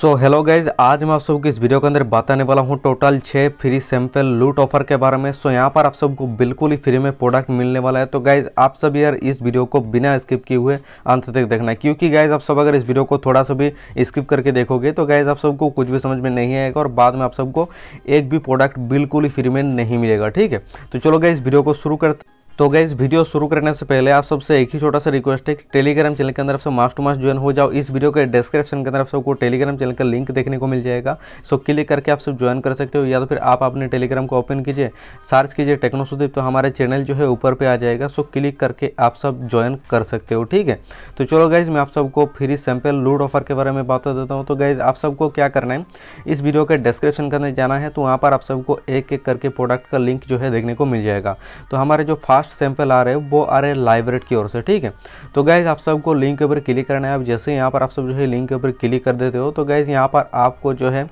so hello guys आज मैं आप सबको इस वीडियो के अंदर बताने वाला हूँ टोटल छः फ्री सैंपल लूट ऑफर के बारे में सो यहाँ पर आप सबको बिल्कुल ही फ्री में प्रोडक्ट मिलने वाला है तो गाइज आप सब यार इस वीडियो को बिना स्किप किए हुए अंत तक देखना क्योंकि गाइज आप सब अगर इस वीडियो को थोड़ा सा भी स्किप करके देखोगे तो गाइज आप सबको कुछ भी समझ में नहीं आएगा और बाद में आप सबको एक भी प्रोडक्ट बिल्कुल ही फ्री में नहीं मिलेगा ठीक है तो चलो गाइज वीडियो को शुरू करते तो गई वीडियो शुरू करने से पहले आप सबसे एक ही छोटा सा रिक्वेस्ट है टेलीग्राम चैनल के अंदर आपसे मास्ट टू मास्ट ज्वाइन हो जाओ इस वीडियो के डिस्क्रिप्शन के अंदर आप सबको टेलीग्राम चैनल का लिंक देखने को मिल जाएगा सो क्लिक करके आप सब ज्वाइन कर सकते हो या तो फिर आप अपने टेलीग्राम को ओपन कीजिए सर्च कीजिए टेक्नो सुदीप तो हमारे चैनल जो है ऊपर पर आ जाएगा सो क्लिक करके आप सब ज्वाइन कर सकते हो ठीक है तो चलो गाइज मैं आप सबको फ्री सैम्पल लूड ऑफर के बारे में बता देता हूँ तो गाइज आप सबको क्या करना है इस वीडियो के डिस्क्रिप्शन के अंदर जाना है तो वहाँ पर आप सबको एक एक करके प्रोडक्ट का लिंक जो है देखने को मिल जाएगा तो हमारे जो फास्ट लास्ट सैंपल आ रहे हैं वो आ रहे हैं लाइव रेट की ओर से ठीक है तो गाइज आप सबको लिंक के ऊपर क्लिक करना है अब जैसे यहाँ पर आप सब जो है लिंक के ऊपर क्लिक कर देते हो तो गाइज यहाँ पर आपको जो है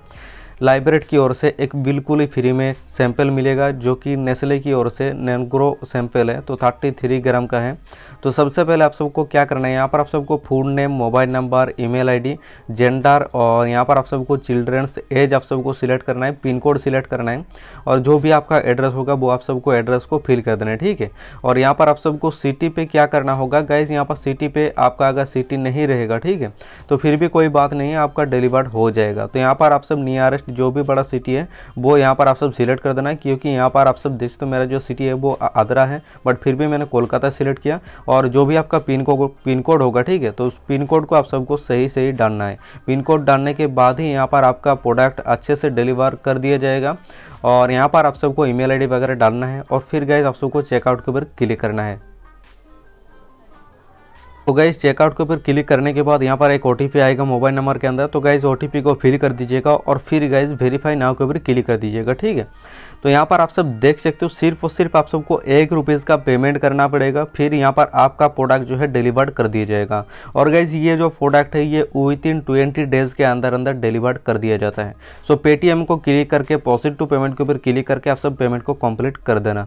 लाइब्रेट की ओर से एक बिल्कुल ही फ्री में सैंपल मिलेगा जो कि नेस्ले की ओर से नैनग्रो सैंपल है तो थर्टी थ्री ग्राम का है तो सबसे पहले आप सबको क्या करना है यहाँ पर आप सबको full name mobile number email ID gender और यहाँ पर आप सबको चिल्ड्रंस एज आप सबको सिलेक्ट करना है पिन कोड सिलेक्ट करना है और जो भी आपका एड्रेस होगा वो आप सबको एड्रेस को फिल कर देना है ठीक है और यहाँ पर आप सबको सिटी पे क्या करना होगा गाइज यहाँ पर सिटी पे आपका अगर सिटी नहीं रहेगा ठीक है तो फिर भी कोई बात नहीं है आपका डिलीवर्ड हो जाएगा तो यहाँ पर आप सब नियरेस्ट जो भी बड़ा सिटी है वो यहाँ पर आप सब सिलेक्ट कर देना है क्योंकि यहाँ पर आप सब देखते तो मेरा जो सिटी है वो आदरा है बट फिर भी मैंने कोलकाता सिलेक्ट किया और जो भी आपका पिन कोड पिन कोड होगा ठीक है तो उस पिन कोड को आप सबको सही सही डालना है पिन कोड डालने के बाद ही यहाँ पर आपका प्रोडक्ट अच्छे से डिलीवर कर दिया जाएगा और यहाँ पर आप सबको ईमेल आईडी वगैरह डालना है और फिर गए आप सबको चेकआउट के ऊपर क्लिक करना है तो गाइज चेकआउट के ऊपर क्लिक करने के बाद यहाँ पर एक ओ आएगा मोबाइल नंबर के अंदर तो गाइज ओ को फिल कर दीजिएगा और फिर गाइज वेरीफाई नाव के ऊपर क्लिक कर दीजिएगा ठीक है तो यहाँ पर आप सब देख सकते हो सिर्फ और सिर्फ आप सबको एक रुपीज़ का पेमेंट करना पड़ेगा फिर यहाँ पर आपका प्रोडक्ट जो है डिलीवर्ड कर दिया जाएगा और गाइज ये जो प्रोडक्ट है ये विद इन ट्वेंटी डेज़ के अंदर अंदर डिलीवर्ड कर दिया जाता है सो पेटीएम को क्लिक करके पॉजिटिव टू पेमेंट के ऊपर क्लिक करके आप सब पेमेंट को कम्प्लीट कर देना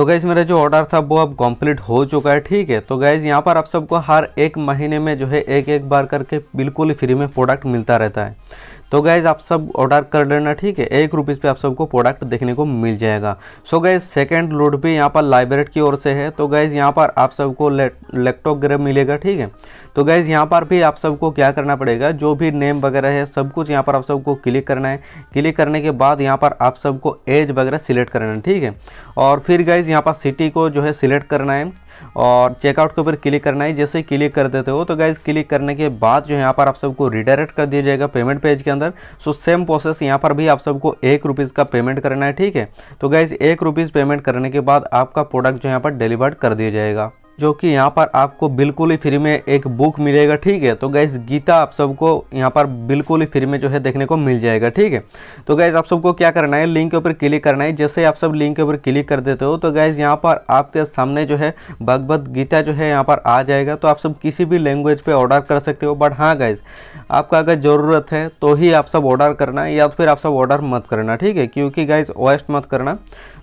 तो गैज़ मेरा जो ऑर्डर था वो अब कंप्लीट हो चुका है ठीक है तो गैस यहाँ पर आप सबको हर एक महीने में जो है एक एक बार करके बिल्कुल फ्री में प्रोडक्ट मिलता रहता है तो गैज़ आप सब ऑर्डर कर लेना ठीक है एक रुपीज़ पे आप सबको प्रोडक्ट देखने को मिल जाएगा so guys guys second load भी यहाँ पर लाइब्रेट की ओर से है तो गैज़ यहाँ पर आप सबको वगैरह मिलेगा ठीक है तो गैज़ यहाँ पर भी आप सबको क्या करना पड़ेगा जो भी नेम वगैरह है सब कुछ यहाँ पर आप सबको क्लिक करना है क्लिक करने के बाद यहाँ पर आप सबको एज वगैरह सिलेक्ट करना है ठीक है और फिर गैज़ यहाँ पर सिटी को जो है सिलेक्ट करना है और चेकआउट के ऊपर क्लिक करना है जैसे ही क्लिक कर देते हो तो गाइज क्लिक करने के बाद जो यहाँ पर आप सबको रिडायरेक्ट कर दिया जाएगा पेमेंट पेज के अंदर सो सेम प्रोसेस यहाँ पर भी आप सबको एक रुपीज़ का पेमेंट करना है ठीक है तो गाइज एक रुपीज़ पेमेंट करने के बाद आपका प्रोडक्ट जो यहाँ पर डिलीवर्ड कर दिया जाएगा जो कि यहाँ पर आपको बिल्कुल ही फ्री में एक बुक मिलेगा ठीक है तो गैस गीता आप सबको यहाँ पर बिल्कुल ही फ्री में जो है देखने को मिल जाएगा ठीक है तो गैस आप सबको क्या करना है लिंक के ऊपर क्लिक करना है जैसे आप सब लिंक के ऊपर क्लिक कर देते हो तो गैस यहाँ पर आपके सामने जो है भगवद गीता जो है यहाँ पर आ जाएगा तो आप सब किसी भी लैंग्वेज पर ऑर्डर कर सकते हो बट हाँ गैस आपका अगर ज़रूरत है तो ही आप सब ऑर्डर करना या फिर आप सब ऑर्डर मत करना ठीक है क्योंकि गैस वेस्ट मत करना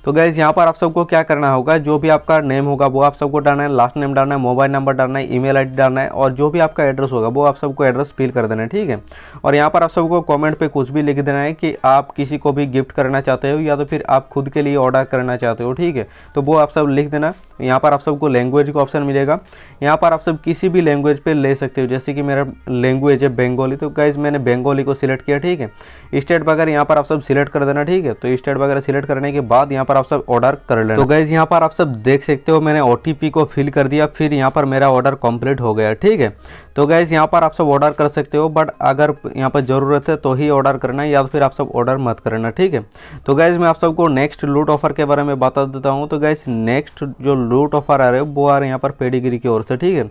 तो गैस यहाँ पर आप सबको क्या करना होगा जो भी आपका नेम होगा वो आप सबको डालना है लास्ट नेम डालना है मोबाइल नंबर डालना है ईमेल आईडी डालना है और जो भी आपका एड्रेस होगा वो आप सबको एड्रेस फिल कर देना है ठीक है और यहाँ पर आप सबको कमेंट पे कुछ भी लिख देना है कि आप किसी को भी गिफ्ट करना चाहते हो या तो फिर आप खुद के लिए ऑर्डर करना चाहते हो ठीक है तो वो आप सब लिख देना यहाँ पर आप सबको लैंग्वेज का ऑप्शन मिलेगा यहाँ पर आप सब किसी भी लैंग्वेज पर ले सकते हो जैसे कि मेरा लैंग्वेज है बेंगोली तो गाइज मैंने बेंगोली को सिलेक्ट किया ठीक है स्टेट वगैरह यहाँ पर आप सब सिलेक्ट कर देना ठीक है तो स्टेट वगैरह सिलेक्ट करने के बाद यहाँ पर आप सब ऑर्डर कर लेना तो गाइज यहाँ पर आप सब देख सकते हो मैंने ओ को फिल कर दिया फिर यहाँ पर मेरा ऑर्डर कंप्लीट हो गया ठीक है तो गैस यहाँ पर आप सब ऑर्डर कर सकते हो बट अगर यहाँ पर ज़रूरत है तो ही ऑर्डर करना या फिर आप सब ऑर्डर मत करना ठीक है तो गैस मैं आप सबको नेक्स्ट लूट ऑफर के बारे में बता देता हूँ तो गैस नेक्स्ट जो लूट ऑफर आ रहे हो वो आ रहे हैं यहाँ पर पेडीगिरी की ओर से ठीक है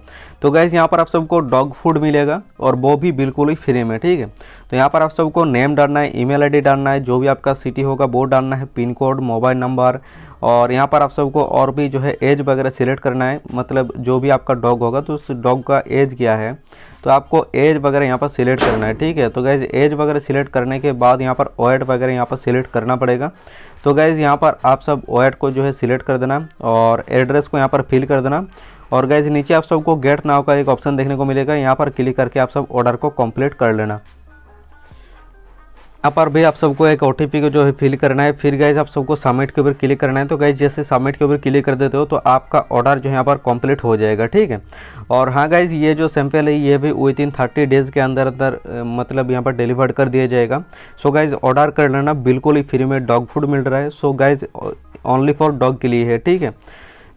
तो गैस यहाँ पर आप सबको डॉग फूड मिलेगा और वो भी बिल्कुल ही फ्री में ठीक है तो यहाँ पर आप सबको नेम डालना है ई मेल डालना है जो भी आपका सिटी होगा वो डालना है पिन कोड मोबाइल नंबर और यहाँ पर आप सबको और भी जो है एज वगैरह सिलेक्ट करना है मतलब जो भी आपका डॉग होगा तो उस डॉग का एज क्या है तो आपको एज वगैरह यहाँ पर सिलेक्ट करना है ठीक है तो गैज़ एज वगैरह सिलेक्ट करने के बाद यहाँ पर ओएड वगैरह यहाँ पर सिलेक्ट करना पड़ेगा तो गैज़ यहाँ पर आप सब ओएड को जो है सिलेक्ट कर देना और एड्रेस को यहाँ पर फिल कर देना और गैज़ नीचे आप सबको गेट नाव का एक ऑप्शन देखने को मिलेगा यहाँ पर क्लिक करके आप सब ऑर्डर को कम्प्लीट कर लेना यहाँ पर भी आप सबको एक ओ को जो है फिल करना है फिर गाइज आप सबको सबमिट के ऊपर क्लिक करना है तो गाइज जैसे सबमिट के ऊपर क्लिक कर देते हो तो आपका ऑर्डर जो है यहाँ पर कंप्लीट हो जाएगा ठीक है और हाँ गाइज ये जो सैंपल है ये भी विद इन थर्टी डेज़ के अंदर अंदर मतलब यहाँ पर डिलीवर्ड कर दिया जाएगा सो गाइज ऑर्डर कर लेना बिल्कुल ही फ्री में डॉग फूड मिल रहा है so guys only for dog के लिए है ठीक है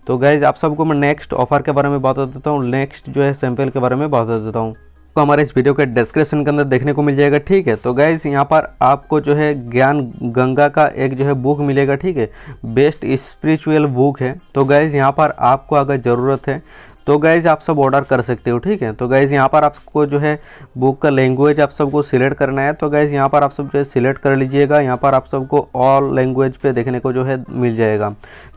तो गाइज आप सबको मैं नेक्स्ट ऑफर के बारे में बता देता हूँ नेक्स्ट जो है सैंपल के बारे में बता देता हूँ आपको हमारे इस वीडियो के डिस्क्रिप्शन के अंदर देखने को मिल जाएगा ठीक है तो गैस यहाँ पर आपको जो है ज्ञान गंगा का एक जो है बुक मिलेगा ठीक है बेस्ट स्पिरिचुअल बुक है तो गैस यहाँ पर आपको अगर ज़रूरत है तो गाइज आप सब ऑर्डर कर सकते हो ठीक है तो गाइज़ यहाँ पर आपको जो है बुक का लैंग्वेज आप सबको सिलेक्ट करना है तो गाइज यहाँ पर आप सब जो है सिलेक्ट कर लीजिएगा यहाँ पर आप सबको ऑल लैंग्वेज पे देखने को जो है मिल जाएगा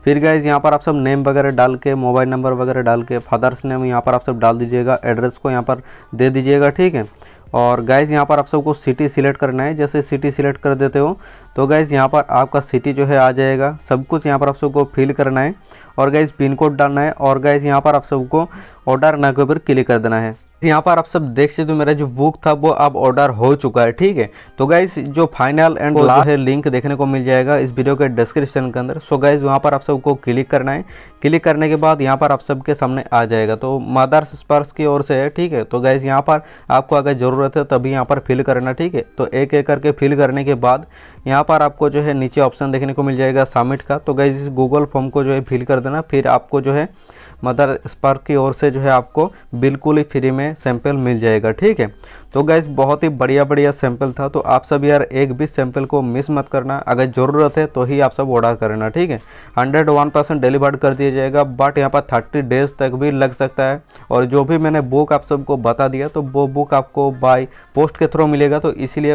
फिर गाइज़ यहाँ पर आप सब नेम वगैरह डाल के मोबाइल नंबर वगैरह डाल के फादर्स नेम यहाँ पर आप सब डाल दीजिएगा एड्रेस को यहाँ पर दे दीजिएगा ठीक है और गाइज यहाँ पर आप सबको सिटी सिलेक्ट करना है जैसे सिटी सिलेक्ट कर देते हो तो गाइज़ यहाँ पर आपका सिटी जो है आ जाएगा सब कुछ यहाँ पर आप सबको फिल करना है और गाइज़ पिन कोड डालना है और गाइज़ यहाँ पर आप सबको ऑर्डर ना के ऊपर क्लिक कर देना है तो यहाँ पर आप सब देख सकते हो मेरा जो बुक था वो अब ऑर्डर हो चुका है ठीक है तो गाइज जो फाइनल एंड लास्ट है लिंक देखने को मिल जाएगा इस वीडियो के डिस्क्रिप्शन के अंदर सो गाइज वहाँ पर आप सबको क्लिक करना है क्लिक करने के बाद यहाँ पर आप सबके सामने आ जाएगा तो मदर स्पर्श की ओर से है ठीक है तो गाइज यहाँ पर आपको अगर ज़रूरत है तभी यहाँ पर फिल करना ठीक है तो एक एक करके फिल करने के बाद यहाँ पर आपको जो है नीचे ऑप्शन देखने को मिल जाएगा सबमिट का तो गाइज इस गूगल फॉर्म को जो है फिल कर देना फिर आपको जो है मदर स्पर्क की ओर से जो है आपको बिल्कुल ही फ्री में सैंपल मिल जाएगा ठीक है तो गैस बहुत ही बढ़िया बढ़िया सैंपल था तो आप सब यार एक भी सैंपल को मिस मत करना अगर ज़रूरत है तो ही आप सब ऑर्डर करना ठीक है हंड्रेड वन परसेंट डिलीवर्ड कर दिया जाएगा बट यहाँ पर थर्टी डेज तक भी लग सकता है और जो भी मैंने बुक आप सबको बता दिया तो वो बुक आपको बाई पोस्ट के थ्रू मिलेगा तो इसीलिए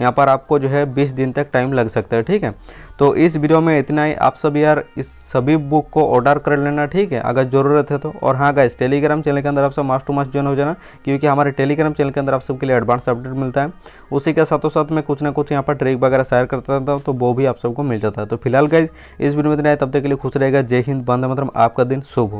यहाँ पर आपको जो है बीस दिन तक टाइम लग सकता है ठीक है तो इस वीडियो में इतना ही आप सब यार इस सभी बुक को ऑर्डर कर लेना ठीक है अगर ज़रूरत है तो और हाँ गाइस टेलीग्राम चैनल के अंदर आप सब मास्ट टू मास्ट ज्वाइन हो जाना क्योंकि हमारे टेलीग्राम चैनल के अंदर आप सबके लिए एडवांस अपडेट मिलता है उसी के साथों साथ मैं कुछ ना कुछ यहाँ पर ट्रिक वगैरह शेयर करता रहता हूँ तो वो भी आप सबको मिल जाता है तो फिलहाल गाइज इस वीडियो में इतना है तब तक के लिए खुश रहेगा जय हिंद बंद मतलब आपका दिन शुभ हो